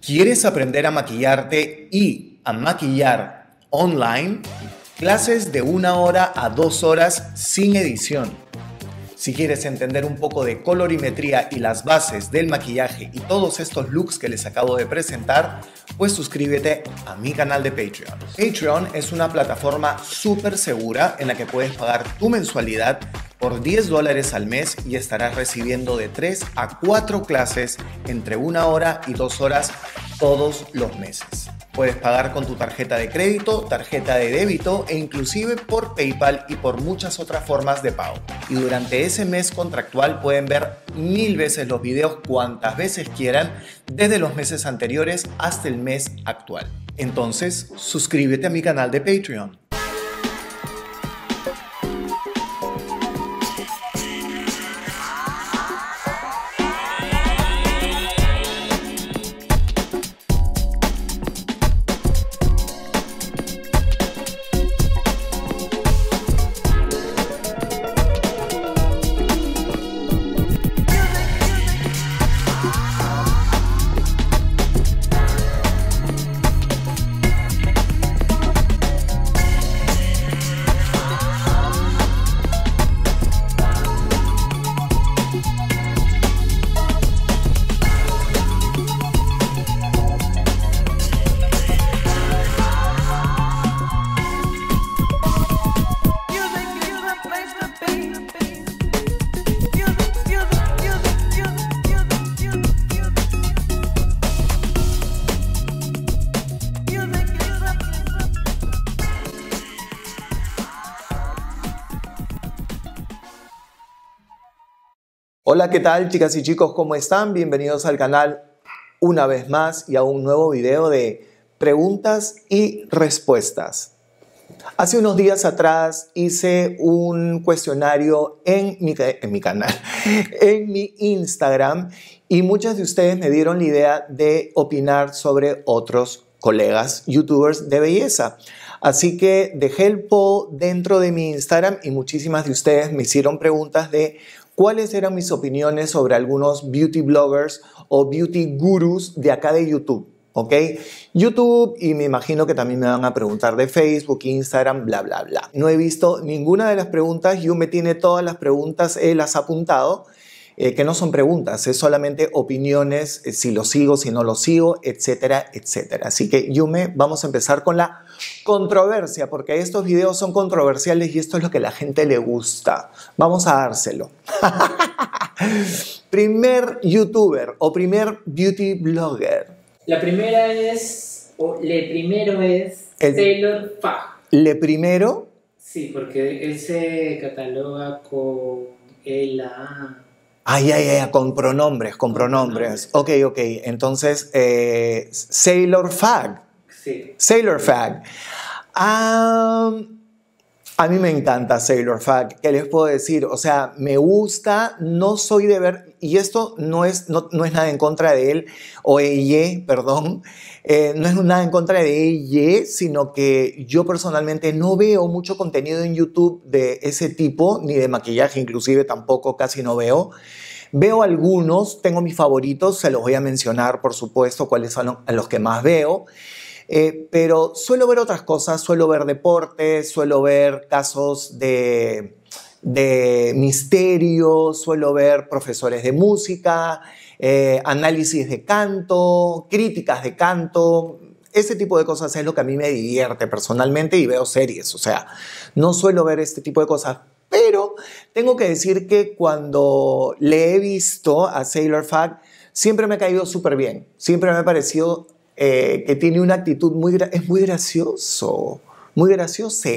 ¿Quieres aprender a maquillarte y a maquillar online? Clases de una hora a dos horas sin edición. Si quieres entender un poco de colorimetría y las bases del maquillaje y todos estos looks que les acabo de presentar, pues suscríbete a mi canal de Patreon. Patreon es una plataforma súper segura en la que puedes pagar tu mensualidad por 10 dólares al mes y estarás recibiendo de 3 a 4 clases entre una hora y dos horas todos los meses. Puedes pagar con tu tarjeta de crédito, tarjeta de débito e inclusive por PayPal y por muchas otras formas de pago. Y durante ese mes contractual pueden ver mil veces los videos cuantas veces quieran desde los meses anteriores hasta el mes actual. Entonces, suscríbete a mi canal de Patreon. Hola, ¿qué tal chicas y chicos? ¿Cómo están? Bienvenidos al canal una vez más y a un nuevo video de preguntas y respuestas. Hace unos días atrás hice un cuestionario en mi, en mi canal, en mi Instagram y muchas de ustedes me dieron la idea de opinar sobre otros colegas youtubers de belleza. Así que dejé el poll dentro de mi Instagram y muchísimas de ustedes me hicieron preguntas de cuáles eran mis opiniones sobre algunos beauty bloggers o beauty gurus de acá de YouTube. ¿ok? YouTube y me imagino que también me van a preguntar de Facebook, Instagram, bla, bla, bla. No he visto ninguna de las preguntas, Yume me tiene todas las preguntas, él las ha apuntado, eh, que no son preguntas, es solamente opiniones, eh, si lo sigo, si no lo sigo, etcétera, etcétera. Así que Yume, vamos a empezar con la Controversia, porque estos videos son controversiales y esto es lo que la gente le gusta. Vamos a dárselo. primer youtuber o primer beauty blogger. La primera es, o le primero es El, Fag. ¿Le primero? Sí, porque él se cataloga con el Ay, ay, ay, con pronombres, con pronombres. Ok, ok. Entonces, eh, Sailor Fag. Sailor Fag. a mí me encanta Sailor Fag. ¿Qué les puedo decir? O sea, me gusta, no soy de ver, y esto no es, no, es nada en contra de él, o ella, perdón, eh, no es nada en contra de ella, sino que yo personalmente no veo mucho contenido en YouTube de ese tipo, ni de maquillaje inclusive tampoco, casi no veo. Veo algunos, tengo mis favoritos, se los voy a mencionar por supuesto, cuáles son los que más veo. Eh, pero suelo ver otras cosas, suelo ver deportes, suelo ver casos de, misterio, suelo ver profesores de música, eh, análisis de canto, críticas de canto. Ese tipo de cosas es lo que a mí me divierte personalmente y veo series, o sea, no suelo ver este tipo de cosas, pero tengo que decir que cuando le he visto a Sailor Fag, siempre me ha caído súper bien, siempre me ha parecido eh, que tiene una actitud muy, es muy gracioso, muy gracioso.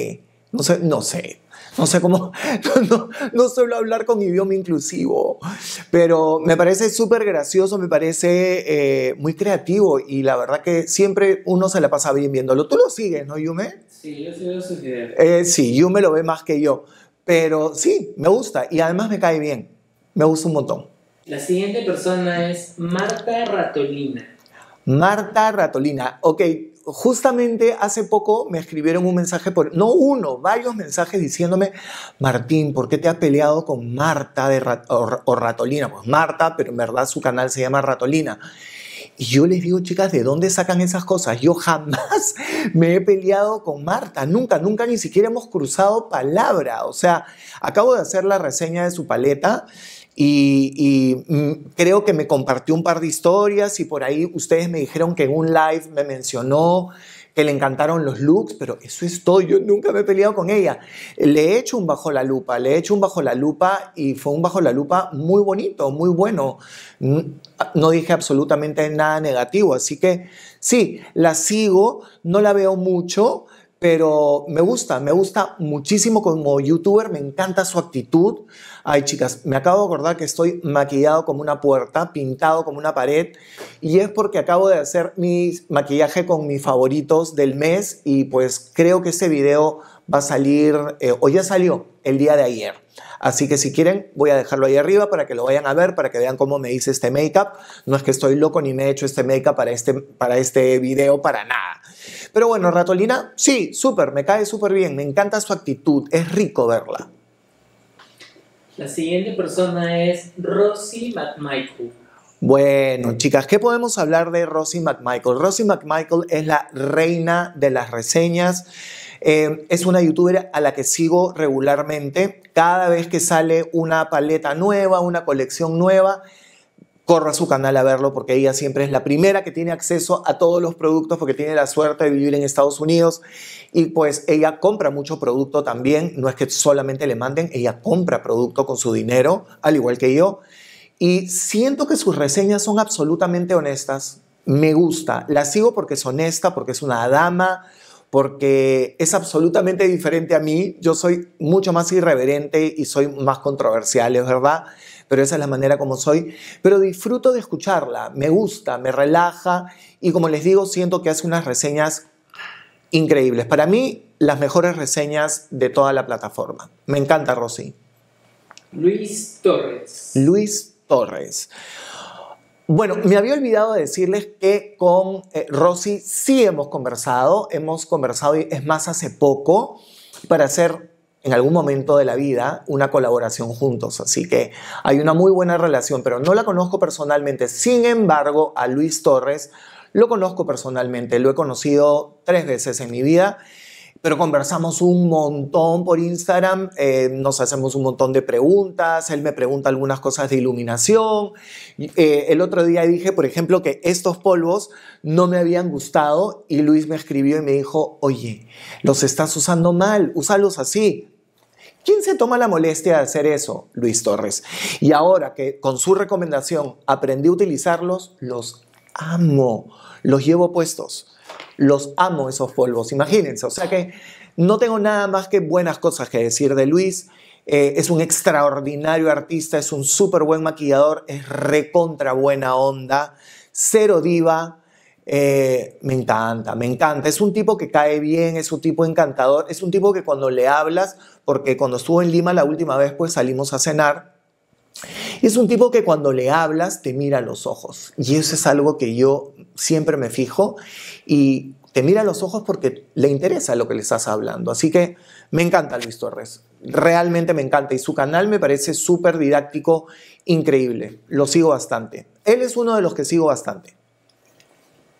No sé, no sé, no sé cómo, no, suelo hablar con idioma inclusivo, pero me parece súper gracioso, me parece eh, muy creativo y la verdad que siempre uno se la pasa bien viéndolo. Tú lo sigues, ¿no, Yume? Sí, yo sí lo sigo. Eh, sí, Yume lo ve más que yo, pero sí, me gusta y además me cae bien, me gusta un montón. La siguiente persona es Marta Ratolina. Marta Ratolina, ok, justamente hace poco me escribieron un mensaje, por, no uno, varios mensajes diciéndome, Martín, ¿por qué te has peleado con Marta de o, o, Ratolina? Pues Marta, pero en verdad su canal se llama Ratolina. Y yo les digo, chicas, ¿de dónde sacan esas cosas? Yo jamás me he peleado con Marta, nunca, nunca ni siquiera hemos cruzado palabra. O sea, acabo de hacer la reseña de su paleta y, mm, creo que me compartió un par de historias y por ahí ustedes me dijeron que en un live me mencionó que le encantaron los looks, pero eso es todo, yo nunca me he peleado con ella. Le he hecho un bajo la lupa, le he hecho un bajo la lupa y fue un bajo la lupa muy bonito, muy bueno. Mm, no dije absolutamente nada negativo, así que sí, la sigo, no la veo mucho, pero me gusta, me gusta muchísimo como youtuber, me encanta su actitud. Ay, chicas, me acabo de acordar que estoy maquillado como una puerta, pintado como una pared, y es porque acabo de hacer mi maquillaje con mis favoritos del mes y pues creo que este video va a salir, eh, o ya salió el día de ayer. Así que si quieren, voy a dejarlo ahí arriba para que lo vayan a ver, para que vean cómo me hice este make-up. No es que estoy loco ni me he hecho este make-up para este, para este video, para nada. Pero bueno, Ratolina, sí, súper, me cae súper bien, me encanta su actitud, es rico verla. La siguiente persona es Rosie McMichael. Bueno, chicas, ¿qué podemos hablar de Rosie McMichael? Rosie McMichael es la reina de las reseñas. Eh, es una youtuber a la que sigo regularmente. Cada vez que sale una paleta nueva, una colección nueva, corra a su canal a verlo porque ella siempre es la primera que tiene acceso a todos los productos porque tiene la suerte de vivir en Estados Unidos y pues ella compra mucho producto también, no es que solamente le manden, ella compra producto con su dinero, al igual que yo. Y siento que sus reseñas son absolutamente honestas, me gusta, la sigo porque es honesta, porque es una dama, porque es absolutamente diferente a mí, yo soy mucho más irreverente y soy más controversial, es verdad pero esa es la manera como soy. Pero disfruto de escucharla, me gusta, me relaja y como les digo, siento que hace unas reseñas increíbles. Para mí, las mejores reseñas de toda la plataforma. Me encanta, Rosy. Luis Torres. Luis Torres. Bueno, me había olvidado de decirles que con eh, Rosy sí hemos conversado, hemos conversado, y es más, hace poco, para hacer en algún momento de la vida una colaboración juntos. Así que hay una muy buena relación, pero no la conozco personalmente. Sin embargo, a Luis Torres lo conozco personalmente. Lo he conocido tres veces en mi vida pero conversamos un montón por Instagram, eh, nos hacemos un montón de preguntas, él me pregunta algunas cosas de iluminación. Eh, el otro día dije, por ejemplo, que estos polvos no me habían gustado y Luis me escribió y me dijo, oye, los estás usando mal, úsalos así, ¿Quién se toma la molestia de hacer eso? Luis Torres. Y ahora que con su recomendación aprendí a utilizarlos, los amo, los llevo puestos, los amo esos polvos, imagínense. O sea que no tengo nada más que buenas cosas que decir de Luis. Eh, es un extraordinario artista, es un súper buen maquillador, es recontra buena onda, cero diva eh, me encanta, me encanta. Es un tipo que cae bien, es un tipo encantador, es un tipo que cuando le hablas, porque cuando estuvo en Lima la última vez, pues salimos a cenar. es un tipo que cuando le hablas te mira a los ojos. Y eso es algo que yo siempre me fijo. Y te mira a los ojos porque le interesa lo que le estás hablando. Así que me encanta Luis Torres. Realmente me encanta. Y su canal me parece súper didáctico, increíble. Lo sigo bastante. Él es uno de los que sigo bastante.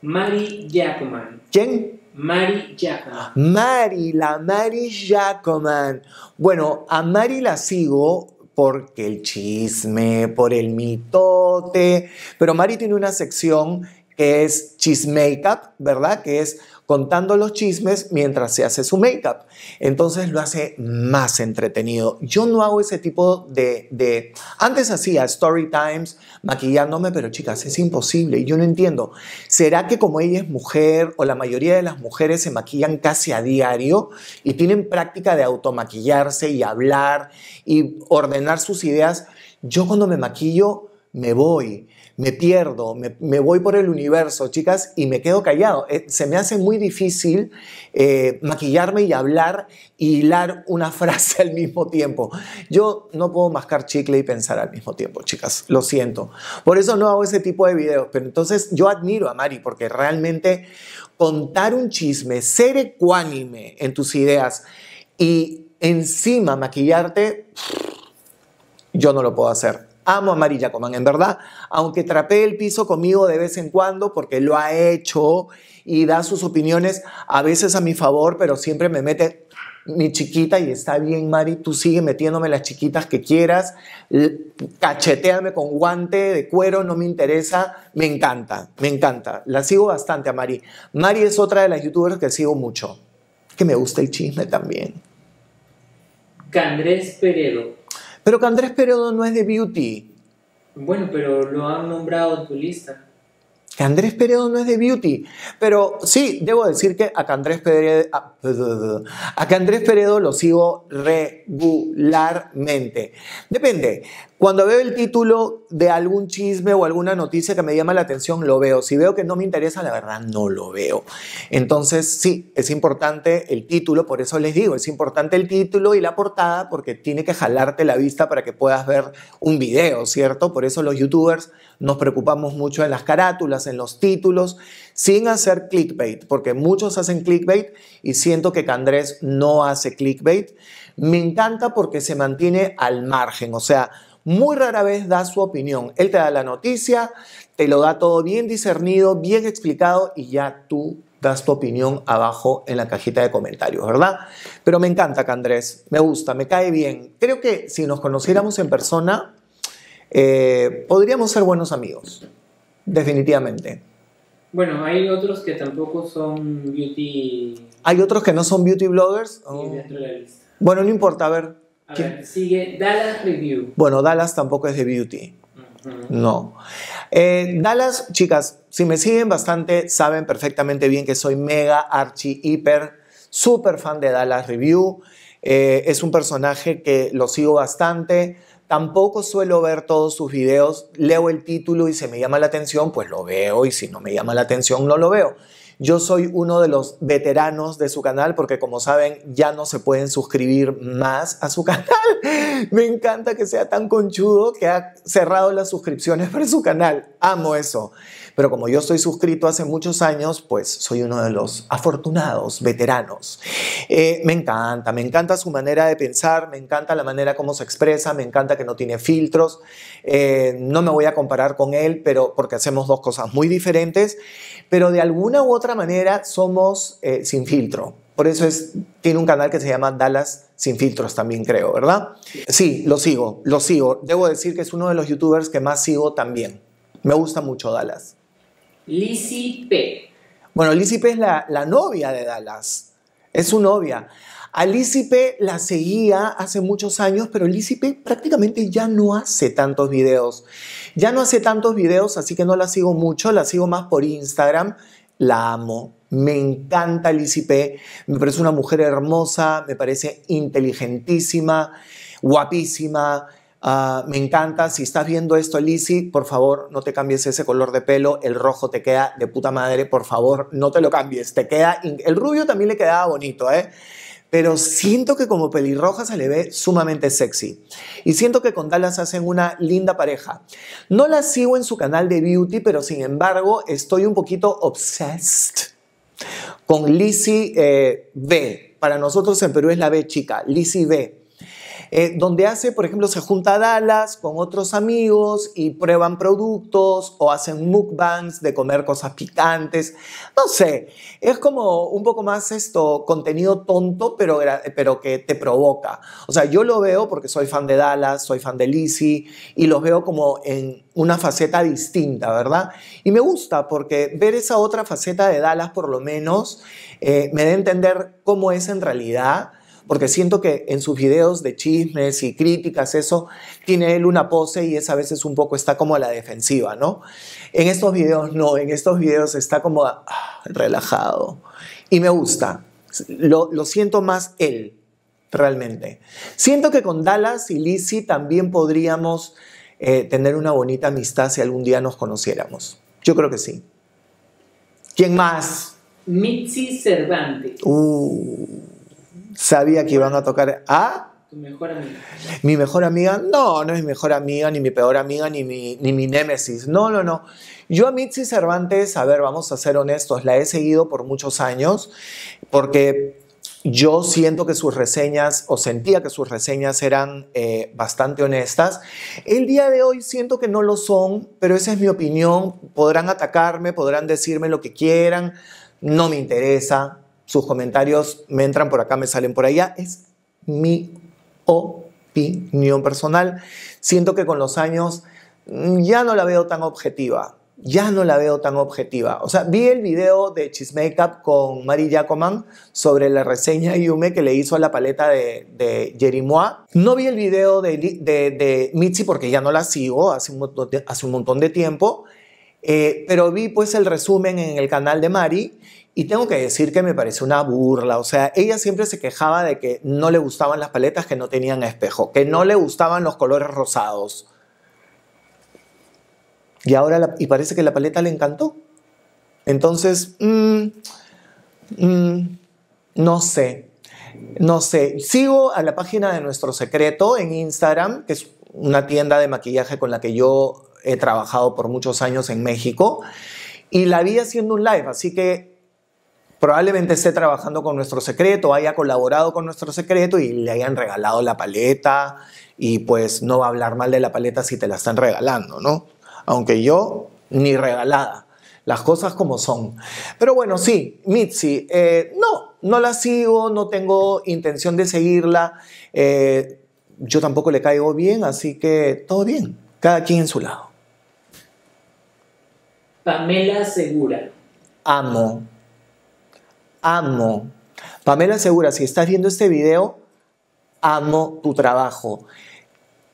Mari Jacoman. ¿Quién? Mari Jacoman. Mari, la Mari Jacoman. Bueno, a Mari la sigo porque el chisme, por el mitote, pero Mari tiene una sección que es chisme makeup, ¿verdad? Que es contando los chismes mientras se hace su makeup. Entonces lo hace más entretenido. Yo no hago ese tipo de... de... Antes hacía story times, maquillándome, pero chicas, es imposible y yo no entiendo. ¿Será que como ella es mujer o la mayoría de las mujeres se maquillan casi a diario y tienen práctica de automaquillarse y hablar y ordenar sus ideas? Yo cuando me maquillo me voy me pierdo, me, voy por el universo, chicas, y me quedo callado. Eh, se me hace muy difícil eh, maquillarme y hablar y hilar una frase al mismo tiempo. Yo no puedo mascar chicle y pensar al mismo tiempo, chicas, lo siento. Por eso no hago ese tipo de videos, pero entonces yo admiro a Mari porque realmente contar un chisme, ser ecuánime en tus ideas y encima maquillarte, yo no lo puedo hacer. Amo a Mari Coman, en verdad, aunque trapee el piso conmigo de vez en cuando, porque lo ha hecho y da sus opiniones a veces a mi favor, pero siempre me mete mi chiquita y está bien, Mari, tú sigue metiéndome las chiquitas que quieras, cacheteame con guante de cuero, no me interesa, me encanta, me encanta. La sigo bastante a Mari. Mari es otra de las youtubers que sigo mucho, que me gusta el chisme también. Candrés Peredo, pero que Andrés Peredo no es de beauty. Bueno, pero lo han nombrado en tu lista. Que Andrés Peredo no es de beauty. Pero sí, debo decir que a que Andrés Peredo, a, Andrés Peredo lo sigo regularmente. Depende. Cuando veo el título de algún chisme o alguna noticia que me llama la atención, lo veo. Si veo que no me interesa, la verdad no lo veo. Entonces, sí, es importante el título, por eso les digo, es importante el título y la portada porque tiene que jalarte la vista para que puedas ver un video, ¿cierto? Por eso los youtubers nos preocupamos mucho en las carátulas, en los títulos, sin hacer clickbait, porque muchos hacen clickbait y siento que Candrés no hace clickbait. Me encanta porque se mantiene al margen, o sea, muy rara vez da su opinión. Él te da la noticia, te lo da todo bien discernido, bien explicado y ya tú das tu opinión abajo en la cajita de comentarios, ¿verdad? Pero me encanta que me gusta, me cae bien. Creo que si nos conociéramos en persona, eh, podríamos ser buenos amigos, definitivamente. Bueno, hay otros que tampoco son beauty. Hay otros que no son beauty bloggers. Bueno, no importa, a ver, sigue Dallas Review. Bueno, Dallas tampoco es de beauty. No. Eh, Dallas, chicas, si me siguen bastante, saben perfectamente bien que soy mega, archi, hiper, super fan de Dallas Review. Eh, es un personaje que lo sigo bastante. Tampoco suelo ver todos sus videos. Leo el título y se me llama la atención, pues lo veo. Y si no me llama la atención, no lo veo. Yo soy uno de los veteranos de su canal porque como saben ya no se pueden suscribir más a su canal. Me encanta que sea tan conchudo que ha cerrado las suscripciones para su canal. Amo eso. Pero como yo estoy suscrito hace muchos años, pues soy uno de los afortunados veteranos. Eh, me encanta, me encanta su manera de pensar, me encanta la manera como se expresa, me encanta que no tiene filtros. Eh, no me voy a comparar con él, pero porque hacemos dos cosas muy diferentes, pero de alguna u otra manera somos eh, sin filtro. Por eso es, tiene un canal que se llama Dallas Sin Filtros también creo, ¿verdad? Sí, lo sigo, lo sigo. Debo decir que es uno de los youtubers que más sigo también. Me gusta mucho Dallas. Lizzie P. Bueno, Lizzie P es la, novia de Dallas. Es su novia. A Lizzie P la seguía hace muchos años, pero Lizzie P prácticamente ya no hace tantos videos. Ya no hace tantos videos, así que no la sigo mucho, la sigo más por Instagram. La amo, me encanta Lizzie P, me parece una mujer hermosa, me parece inteligentísima, guapísima, Ah, me encanta, si estás viendo esto, Lizzy, por favor, no te cambies ese color de pelo, el rojo te queda de puta madre, por favor, no te lo cambies, te queda, el rubio también le quedaba bonito, ¿eh? Pero siento que como pelirroja se le ve sumamente sexy. Y siento que con Dallas hacen una linda pareja. No la sigo en su canal de beauty, pero sin embargo estoy un poquito obsessed con Lizzy eh, B. Para nosotros en Perú es la B chica, Lizzy B. Eh, donde hace, por ejemplo, se junta a Dallas con otros amigos y prueban productos o hacen mukbangs de comer cosas picantes. No sé, es como un poco más esto, contenido tonto, pero, pero que te provoca. O sea, yo lo veo porque soy fan de Dallas, soy fan de Lizzie y los veo como en una faceta distinta, ¿verdad? Y me gusta porque ver esa otra faceta de Dallas, por lo menos, eh, me da a entender cómo es en realidad porque siento que en sus videos de chismes y críticas, eso, tiene él una pose y esa a veces un poco está como a la defensiva, ¿no? En estos videos no, en estos videos está como ah, relajado y me gusta, lo, siento más él, realmente. Siento que con Dallas y Lizzie también podríamos eh, tener una bonita amistad si algún día nos conociéramos. Yo creo que sí. ¿Quién más? Mitzi Cervantes. Uh sabía que iban a tocar a... Mi mejor amiga. Mi mejor amiga, no, no es mi mejor amiga, ni mi peor amiga, ni mi, ni mi némesis. No, no, no. Yo a Mitzi Cervantes, a ver, vamos a ser honestos, la he seguido por muchos años porque yo siento que sus reseñas, o sentía que sus reseñas eran eh, bastante honestas. El día de hoy siento que no lo son, pero esa es mi opinión. Podrán atacarme, podrán decirme lo que quieran, no me interesa, sus comentarios me entran por acá, me salen por allá. Es mi opinión personal. Siento que con los años mm, ya no la veo tan objetiva. Ya no la veo tan objetiva. O sea, vi el video de Makeup con Mari Jacoman sobre la reseña Yume que le hizo a la paleta de, de No vi el video de, Mitzi porque ya no la sigo hace un montón de, tiempo. Eh, pero vi pues el resumen en el canal de Mari y tengo que decir que me parece una burla. O sea, ella siempre se quejaba de que no le gustaban las paletas que no tenían espejo, que no le gustaban los colores rosados. Y ahora, y parece que la paleta le encantó. Entonces, mm, mm, no sé. No sé. Sigo a la página de Nuestro Secreto en Instagram, que es una tienda de maquillaje con la que yo he trabajado por muchos años en México. Y la vi haciendo un live, así que probablemente esté trabajando con nuestro secreto, haya colaborado con nuestro secreto y le hayan regalado la paleta y pues no va a hablar mal de la paleta si te la están regalando, ¿no? Aunque yo ni regalada, las cosas como son. Pero bueno, sí, Mitzi, eh, no, no la sigo, no tengo intención de seguirla, eh, yo tampoco le caigo bien, así que todo bien, cada quien en su lado. Pamela Segura. Amo amo. Pamela Segura, si estás viendo este video, amo tu trabajo.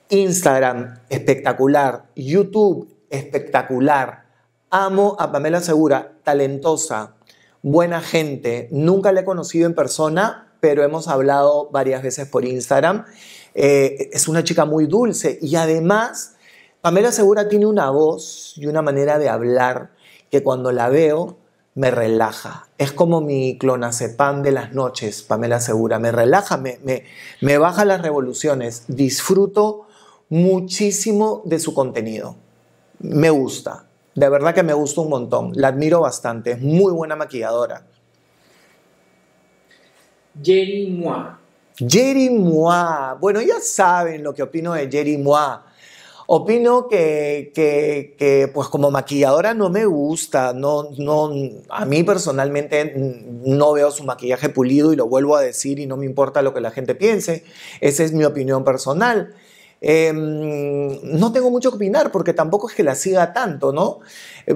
Instagram, espectacular. YouTube, espectacular. Amo a Pamela Segura, talentosa, buena gente. Nunca la he conocido en persona, pero hemos hablado varias veces por Instagram. Eh, es una chica muy dulce y además Pamela Segura tiene una voz y una manera de hablar que cuando la veo me relaja. Es como mi clonazepam de las noches, Pamela Segura. Me relaja, me, me, baja las revoluciones. Disfruto muchísimo de su contenido. Me gusta. De verdad que me gusta un montón. La admiro bastante. Es muy buena maquilladora. Jerry Moa. Jerry Bueno, ya saben lo que opino de Jerry Moa. Opino que, pues como maquilladora no me gusta, no, no, a mí personalmente no veo su maquillaje pulido y lo vuelvo a decir y no me importa lo que la gente piense, esa es mi opinión personal. Em, no tengo mucho que opinar porque tampoco es que la siga tanto, ¿no? Eh,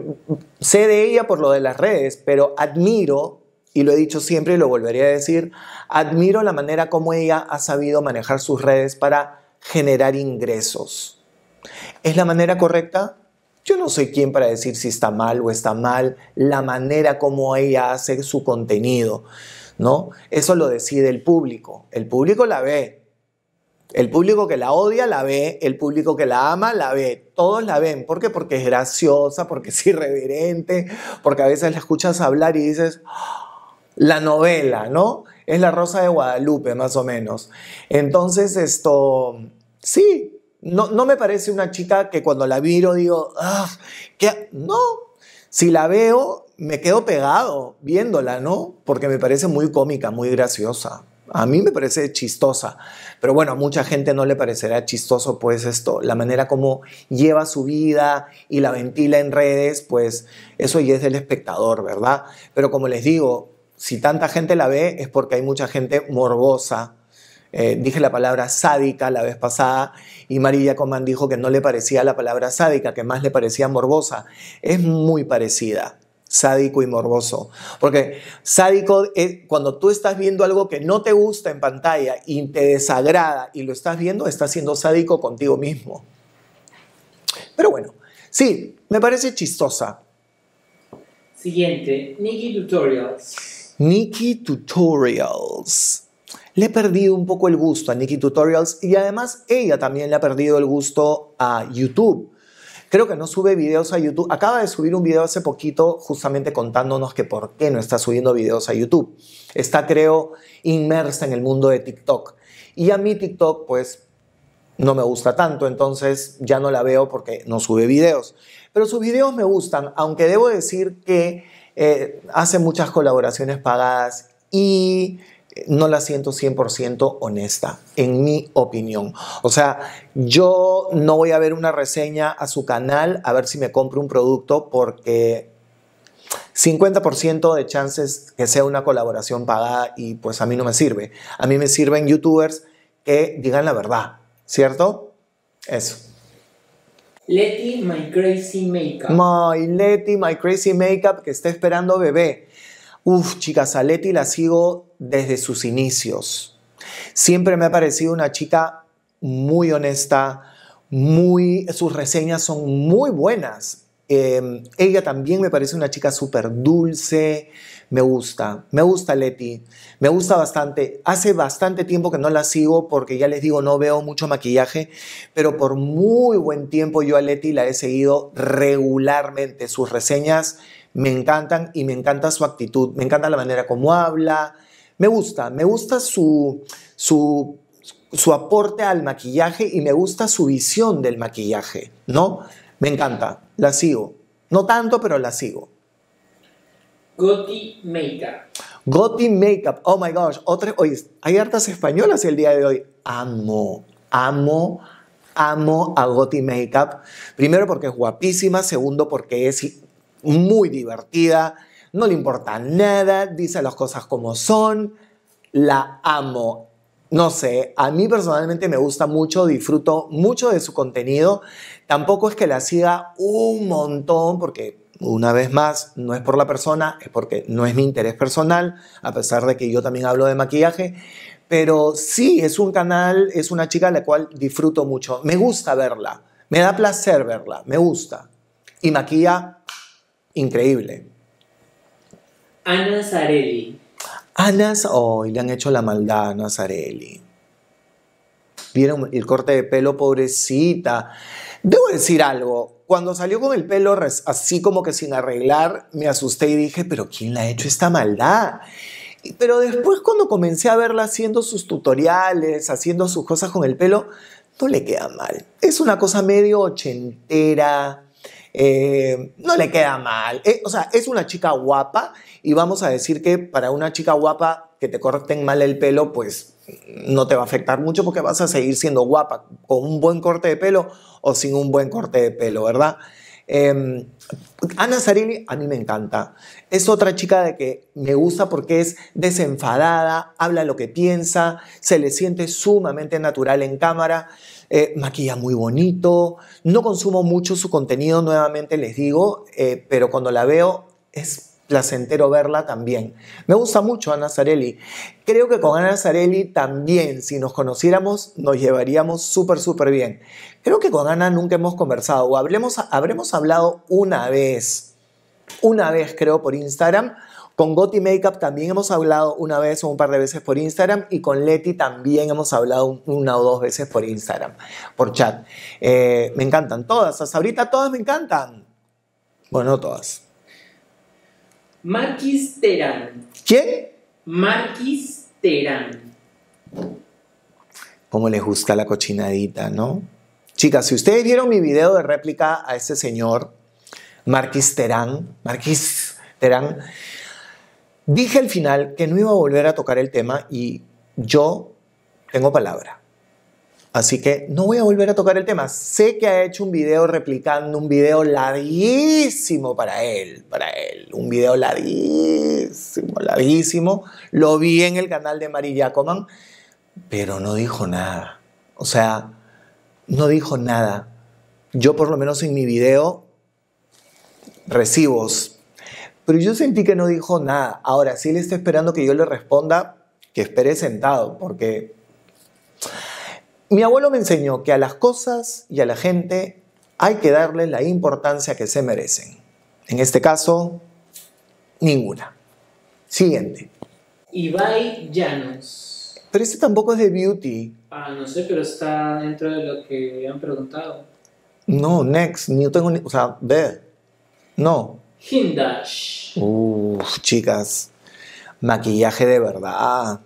sé de ella por lo de las redes, pero admiro, y lo he dicho siempre y lo volveré a decir, admiro la manera como ella ha sabido manejar sus redes para generar ingresos. ¿Es la manera correcta? Yo no soy quien para decir si está mal o está mal la manera como ella hace su contenido, ¿no? Eso lo decide el público. El público la ve. El público que la odia la ve, el público que la ama la ve, todos la ven. ¿Por qué? Porque es graciosa, porque es irreverente, porque a veces la escuchas hablar y dices, ¡Ah!, la novela, ¿no? Es la Rosa de Guadalupe, más o menos. Entonces, esto, sí, no, me parece una chica que cuando la miro digo, ah, que no. Si la veo, me quedo pegado viéndola, ¿no? Porque me parece muy cómica, muy graciosa. A mí me parece chistosa, pero bueno, a mucha gente no le parecerá chistoso, pues esto, la manera como lleva su vida y la ventila en redes, pues eso ya es del espectador, ¿verdad? Pero como les digo, si tanta gente la ve es porque hay mucha gente morbosa, eh, dije la palabra sádica la vez pasada y María Comán dijo que no le parecía la palabra sádica, que más le parecía morbosa. Es muy parecida, sádico y morboso. Porque sádico es cuando tú estás viendo algo que no te gusta en pantalla y te desagrada y lo estás viendo, estás siendo sádico contigo mismo. Pero bueno, sí, me parece chistosa. Siguiente, Nikki Tutorials. Nikki Tutorials le he perdido un poco el gusto a Nikki Tutorials y además ella también le ha perdido el gusto a YouTube. Creo que no sube videos a YouTube. Acaba de subir un video hace poquito justamente contándonos que por qué no está subiendo videos a YouTube. Está, creo, inmersa en el mundo de TikTok. Y a mí TikTok, pues, no me gusta tanto, entonces ya no la veo porque no sube videos. Pero sus videos me gustan, aunque debo decir que eh, hace muchas colaboraciones pagadas y no la siento 100% honesta, en mi opinión. O sea, yo no voy a ver una reseña a su canal a ver si me compro un producto porque 50% de chances que sea una colaboración pagada y pues a mí no me sirve. A mí me sirven youtubers que digan la verdad, ¿cierto? Eso. Letty My Crazy Makeup. My Letty My Crazy Makeup que está esperando bebé. Uf, a Leti la sigo desde sus inicios. Siempre me ha parecido una chica muy honesta, muy, sus reseñas son muy buenas. Em, ella también me parece una chica súper dulce. Me gusta, me gusta Leti, me gusta bastante. Hace bastante tiempo que no la sigo porque ya les digo, no veo mucho maquillaje, pero por muy buen tiempo yo a Leti la he seguido regularmente. Sus reseñas me encantan y me encanta su actitud, me encanta la manera como habla, me gusta, me gusta su, su, su aporte al maquillaje y me gusta su visión del maquillaje, ¿no? Me encanta, la sigo. No tanto, pero la sigo. Gotti Makeup. Gotti Makeup, oh my gosh, otra, oye, hay hartas españolas el día de hoy. Amo, amo, amo a Gotti Makeup. Primero porque es guapísima, segundo porque es muy divertida, no le importa nada, dice las cosas como son, la amo. No sé, a mí personalmente me gusta mucho, disfruto mucho de su contenido. Tampoco es que la siga un montón, porque una vez más no es por la persona, es porque no es mi interés personal, a pesar de que yo también hablo de maquillaje. Pero sí, es un canal, es una chica a la cual disfruto mucho. Me gusta verla, me da placer verla, me gusta. Y maquilla increíble. Ana Zarelli. Ana, hoy le han hecho la maldad a Ana Zarelli. Vieron el corte de pelo, pobrecita. Debo decir algo, cuando salió con el pelo así como que sin arreglar, me asusté y dije, pero ¿quién le ha hecho esta maldad? Pero después cuando comencé a verla haciendo sus tutoriales, haciendo sus cosas con el pelo, no le queda mal. Es una cosa medio ochentera, eh, no le queda mal. Eh, o sea, es una chica guapa y vamos a decir que para una chica guapa que te corten mal el pelo, pues no te va a afectar mucho porque vas a seguir siendo guapa con un buen corte de pelo o sin un buen corte de pelo, ¿verdad? Em, Ana Zarilli a mí me encanta. Es otra chica de que me gusta porque es desenfadada, habla lo que piensa, se le siente sumamente natural en cámara. Eh, maquilla muy bonito. No consumo mucho su contenido, nuevamente les digo, eh, pero cuando la veo es placentero verla también. Me gusta mucho Ana Zarelli. Creo que con Ana Zarelli también, si nos conociéramos, nos llevaríamos súper, súper bien. Creo que con Ana nunca hemos conversado o hablemos, habremos hablado una vez, una vez creo por Instagram, con Gotti Makeup también hemos hablado una vez o un par de veces por Instagram y con Leti también hemos hablado una o dos veces por Instagram, por chat. Eh, me encantan todas, hasta ahorita todas me encantan. Bueno, no todas. Marquis Terán. ¿Quién? Marquis Terán. Cómo le gusta la cochinadita, ¿no? Chicas, si ustedes vieron mi video de réplica a ese señor, Marquis Terán, Marquis Terán, Dije al final que no iba a volver a tocar el tema y yo tengo palabra. Así que no voy a volver a tocar el tema. Sé que ha hecho un video replicando, un video ladísimo para él, para él. Un video ladísimo, ladísimo. Lo vi en el canal de Mari Coman, pero no dijo nada. O sea, no dijo nada. Yo por lo menos en mi video recibos pero yo sentí que no dijo nada. Ahora, si él está esperando que yo le responda, que espere sentado, porque mi abuelo me enseñó que a las cosas y a la gente hay que darle la importancia que se merecen. En este caso, ninguna. Siguiente. Ibai Llanos. Pero este tampoco es de beauty. Ah, no sé, pero está dentro de lo que han preguntado. No, next, ni tengo o sea, no. Hindash. Uff, chicas, maquillaje de verdad.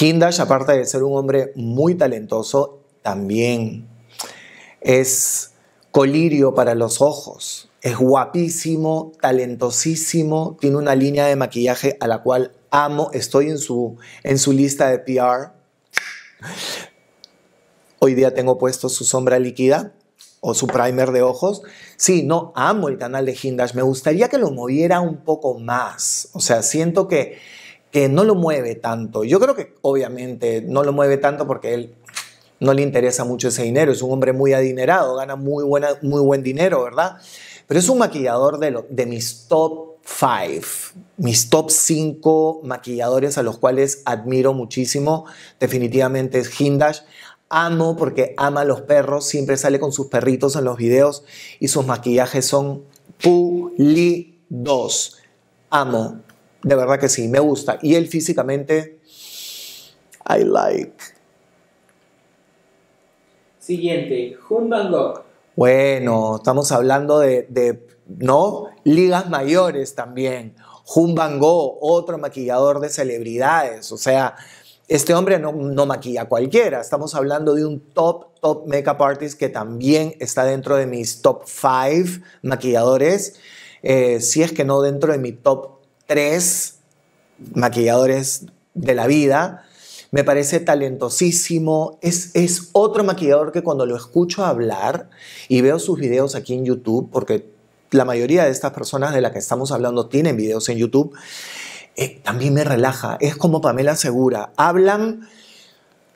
Hindash, aparte de ser un hombre muy talentoso, también es colirio para los ojos. Es guapísimo, talentosísimo, tiene una línea de maquillaje a la cual amo. Estoy en su, en su lista de PR. Hoy día tengo puesto su sombra líquida o su primer de ojos. Sí, no, amo el canal de Hindash. Me gustaría que lo moviera un poco más. O sea, siento que, que no lo mueve tanto. Yo creo que obviamente no lo mueve tanto porque él no le interesa mucho ese dinero. Es un hombre muy adinerado, gana muy, buena, muy buen dinero, ¿verdad? Pero es un maquillador de, de mis top 5, mis top 5 maquilladores a los cuales admiro muchísimo. Definitivamente es Hindash amo porque ama a los perros, siempre sale con sus perritos en los videos y sus maquillajes son pulidos. Amo, de verdad que sí, me gusta. Y él físicamente, I like. Siguiente, Hun Gogh. Bueno, estamos hablando de, ¿no? Ligas mayores también. Hun Van Gogh, otro maquillador de celebridades, o sea, este hombre no, maquilla cualquiera, estamos hablando de un top, top makeup artist que también está dentro de mis top 5 maquilladores, eh, si es que no dentro de mi top 3 maquilladores de la vida. Me parece talentosísimo, es, es otro maquillador que cuando lo escucho hablar y veo sus videos aquí en YouTube, porque la mayoría de estas personas de las que estamos hablando tienen videos en YouTube, eh, también me relaja. Es como Pamela Segura. Hablan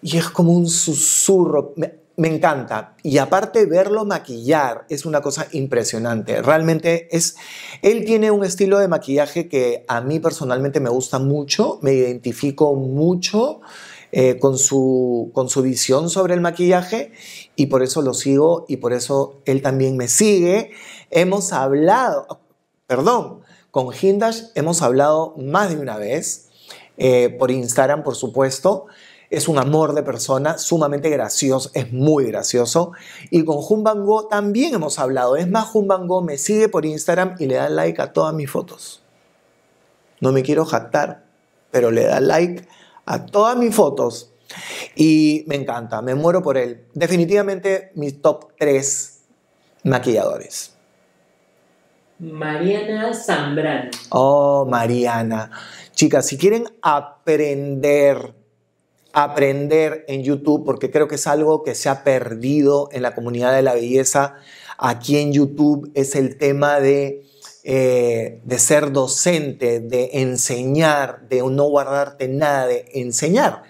y es como un susurro. Me, encanta. Y aparte verlo maquillar es una cosa impresionante. Realmente es, él tiene un estilo de maquillaje que a mí personalmente me gusta mucho, me identifico mucho eh, con, su, con su visión sobre el maquillaje y por eso lo sigo y por eso él también me sigue. Hemos hablado, perdón, con Hindash hemos hablado más de una vez, eh, por Instagram, por supuesto. Es un amor de persona, sumamente gracioso, es muy gracioso. Y con Jumbango también hemos hablado. Es más, Jumbango me sigue por Instagram y le da like a todas mis fotos. No me quiero jactar, pero le da like a todas mis fotos. Y me encanta, me muero por él. Definitivamente mis top 3 maquilladores. Mariana Zambrano. Oh, Mariana. Chicas, si quieren aprender, aprender en YouTube, porque creo que es algo que se ha perdido en la comunidad de la belleza aquí en YouTube, es el tema de, eh, de ser docente, de enseñar, de no guardarte nada, de enseñar.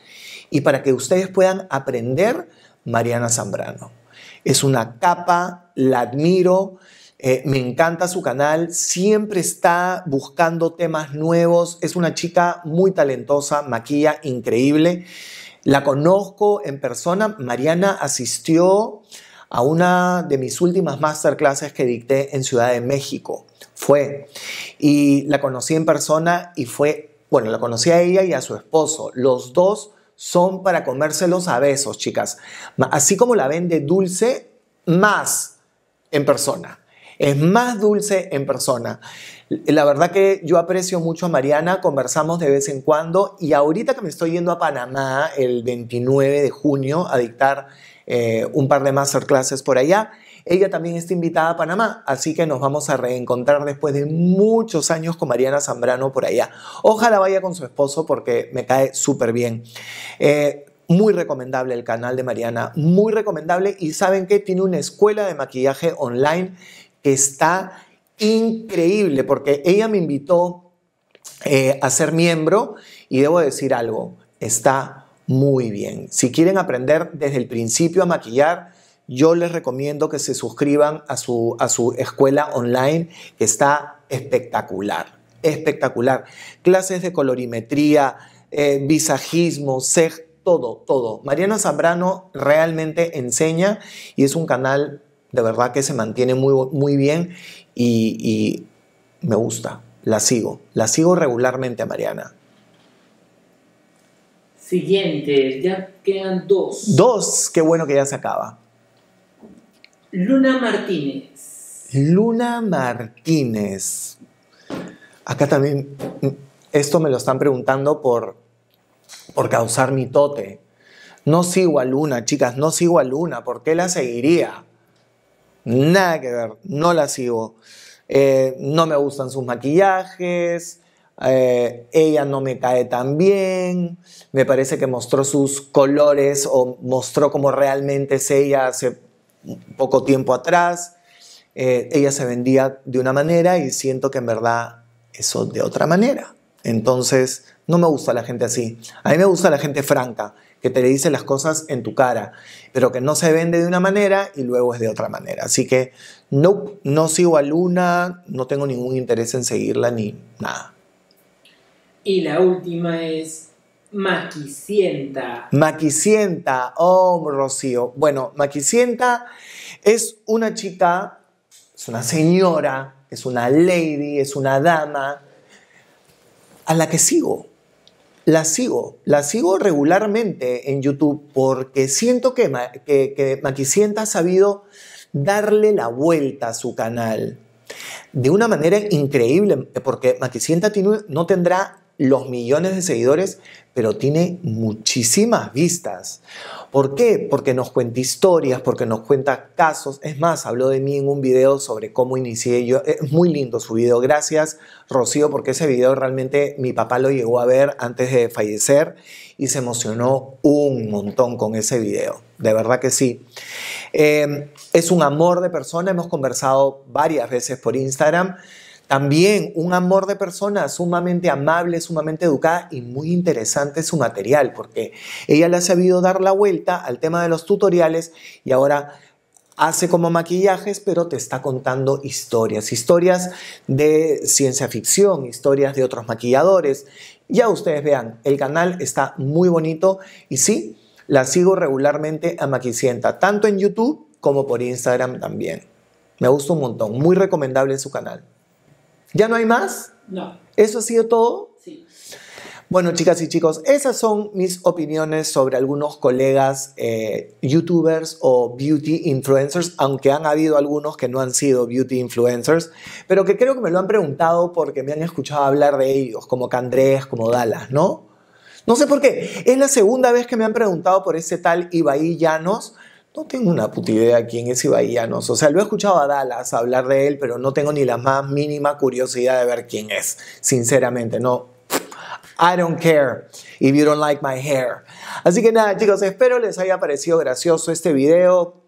Y para que ustedes puedan aprender, Mariana Zambrano. Es una capa, la admiro eh, me encanta su canal, siempre está buscando temas nuevos, es una chica muy talentosa, maquilla increíble. La conozco en persona, Mariana asistió a una de mis últimas masterclasses que dicté en Ciudad de México. Fue. Y la conocí en persona y fue, bueno, la conocí a ella y a su esposo. Los dos son para comérselos a besos, chicas. Así como la vende dulce, más en persona es más dulce en persona. La verdad que yo aprecio mucho a Mariana, conversamos de vez en cuando y ahorita que me estoy yendo a Panamá el 29 de junio a dictar eh, un par de masterclasses por allá, ella también está invitada a Panamá, así que nos vamos a reencontrar después de muchos años con Mariana Zambrano por allá. Ojalá vaya con su esposo porque me cae súper bien. Eh, muy recomendable el canal de Mariana, muy recomendable y saben que tiene una escuela de maquillaje online que está increíble, porque ella me invitó eh, a ser miembro y debo decir algo, está muy bien. Si quieren aprender desde el principio a maquillar, yo les recomiendo que se suscriban a su, a su escuela online, que está espectacular, espectacular. Clases de colorimetría, eh, visajismo, sex, todo, todo. Mariana Zambrano realmente enseña y es un canal de verdad que se mantiene muy, muy bien y, me gusta. La sigo. La sigo regularmente a Mariana. Siguiente, ya quedan dos. Dos, qué bueno que ya se acaba. Luna Martínez. Luna Martínez. Acá también, mm, esto me lo están preguntando por, por causar tote. No sigo a Luna, chicas, no sigo a Luna, ¿por qué la seguiría? nada que ver, no la sigo. Eh, no me gustan sus maquillajes, eh, ella no me cae tan bien, me parece que mostró sus colores o mostró como realmente es ella hace poco tiempo atrás. Eh, ella se vendía de una manera y siento que en verdad eso de otra manera. Entonces, no me gusta la gente así. A mí me gusta la gente franca, que te le dice las cosas en tu cara, pero que no se vende de una manera y luego es de otra manera. Así que no, no sigo a Luna, no tengo ningún interés en seguirla ni nada. Y la última es Maquisienta. Maquisienta, oh Rocío. Bueno, Maquisienta es una chica, es una señora, es una lady, es una dama a la que sigo la sigo, la sigo regularmente en YouTube porque siento que, que, Maquisienta ha sabido darle la vuelta a su canal de una manera increíble, porque Maquisienta no tendrá los millones de seguidores, pero tiene muchísimas vistas. ¿Por qué? Porque nos cuenta historias, porque nos cuenta casos. Es más, habló de mí en un video sobre cómo inicié yo. Es muy lindo su video. Gracias, Rocío, porque ese video realmente mi papá lo llegó a ver antes de fallecer y se emocionó un montón con ese video. De verdad que sí. Eh, es un amor de persona. Hemos conversado varias veces por Instagram. También un amor de persona sumamente amable, sumamente educada y muy interesante su material, porque ella le ha sabido dar la vuelta al tema de los tutoriales y ahora hace como maquillajes, pero te está contando historias, historias de ciencia ficción, historias de otros maquilladores. Ya ustedes vean, el canal está muy bonito y sí, la sigo regularmente a Maquicienta, tanto en YouTube como por Instagram también. Me gusta un montón, muy recomendable su canal. ¿Ya no hay más? No. ¿Eso ha sido todo? Sí. Bueno, chicas y chicos, esas son mis opiniones sobre algunos colegas eh, youtubers o beauty influencers, aunque han habido algunos que no han sido beauty influencers, pero que creo que me lo han preguntado porque me han escuchado hablar de ellos, como Candrés, como Dallas, ¿no? No sé por qué. Es la segunda vez que me han preguntado por ese tal Ibai Llanos no tengo una puta idea quién es Ibahianos. O sea, lo he escuchado a Dallas hablar de él, pero no tengo ni la más mínima curiosidad de ver quién es. Sinceramente, no. I don't care if you don't like my hair. Así que nada, chicos, espero les haya parecido gracioso este video.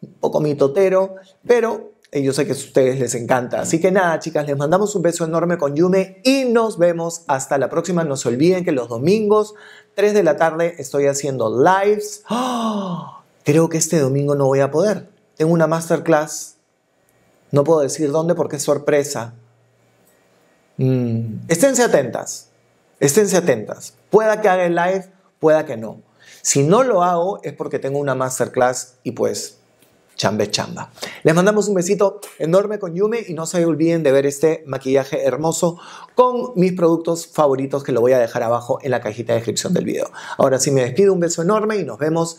Un poco mitotero, pero eh, yo sé que a ustedes les encanta. Así que nada, chicas, les mandamos un beso enorme con Yume y nos vemos hasta la próxima. No se olviden que los domingos, 3 de la tarde, estoy haciendo lives. ¡Ah! creo que este domingo no voy a poder. Tengo una masterclass. No puedo decir dónde porque es sorpresa. Mm, esténse atentas. Esténse atentas. Pueda que haga el live, pueda que no. Si no lo hago es porque tengo una masterclass y pues chambe chamba. Les mandamos un besito enorme con Yume y no se olviden de ver este maquillaje hermoso con mis productos favoritos que lo voy a dejar abajo en la cajita de descripción del video. Ahora sí me despido, un beso enorme y nos vemos